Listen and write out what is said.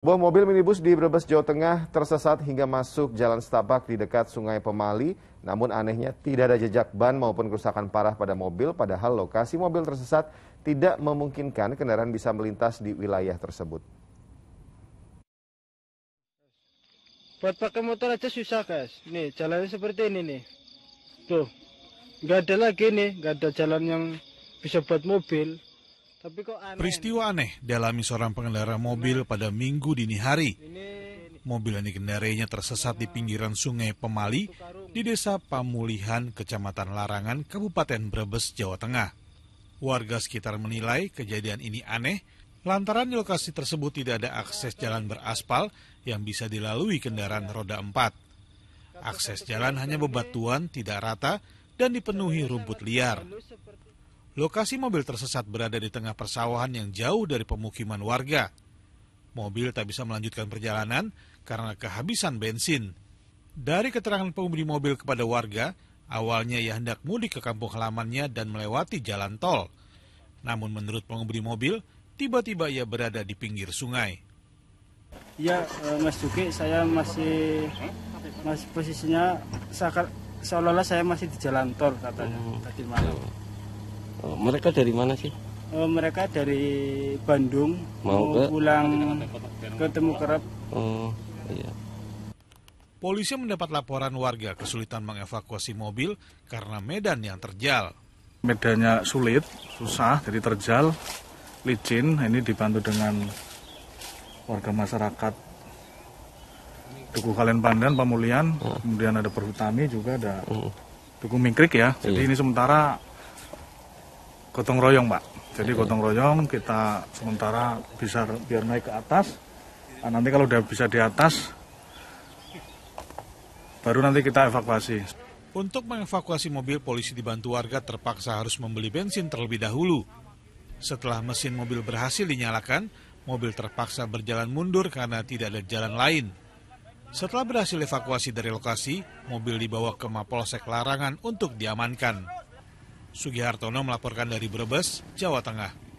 Sebuah mobil minibus di Brebes, Jawa Tengah tersesat hingga masuk jalan setapak di dekat Sungai Pemali. Namun anehnya tidak ada jejak ban maupun kerusakan parah pada mobil padahal lokasi mobil tersesat tidak memungkinkan kendaraan bisa melintas di wilayah tersebut. Buat pakai motor aja susah guys. Nih jalannya seperti ini nih. Tuh. Nggak ada lagi nih, nggak ada jalan yang bisa buat mobil. Peristiwa aneh dialami seorang pengendara mobil pada minggu dini hari. Mobil yang dikendarainya tersesat di pinggiran sungai Pemali di desa Pamulihan, Kecamatan Larangan, Kabupaten Brebes, Jawa Tengah. Warga sekitar menilai kejadian ini aneh lantaran di lokasi tersebut tidak ada akses jalan beraspal yang bisa dilalui kendaraan roda empat. Akses jalan hanya bebatuan, tidak rata, dan dipenuhi rumput liar. Lokasi mobil tersesat berada di tengah persawahan yang jauh dari pemukiman warga. Mobil tak bisa melanjutkan perjalanan karena kehabisan bensin. Dari keterangan pengemudi mobil kepada warga, awalnya ia hendak mudik ke kampung halamannya dan melewati jalan tol. Namun menurut pengemudi mobil, tiba-tiba ia berada di pinggir sungai. Ya, eh, Mas Juki, saya masih masih posisinya seolah-olah saya masih di jalan tol katanya hmm. tadi malam. Oh, mereka dari mana sih? Eh, mereka dari Bandung mau, mau ke? pulang ketemu kerap. Oh, iya. Polisi mendapat laporan warga kesulitan mengevakuasi mobil karena medan yang terjal. Medannya sulit, susah, jadi terjal, licin. Ini dibantu dengan warga masyarakat Dukuh Kalen Pandan, Pamulian, ah. kemudian ada Perhutani juga ada Dukuh Mingkrik ya. Jadi iya. ini sementara gotong royong pak jadi gotong royong kita sementara bisa biar naik ke atas nah, nanti kalau udah bisa di atas baru nanti kita evakuasi untuk mengevakuasi mobil polisi dibantu warga terpaksa harus membeli bensin terlebih dahulu setelah mesin mobil berhasil dinyalakan mobil terpaksa berjalan mundur karena tidak ada jalan lain setelah berhasil evakuasi dari lokasi, mobil dibawa ke Mapolsek Larangan untuk diamankan. Sugihartono melaporkan dari Brebes, Jawa Tengah.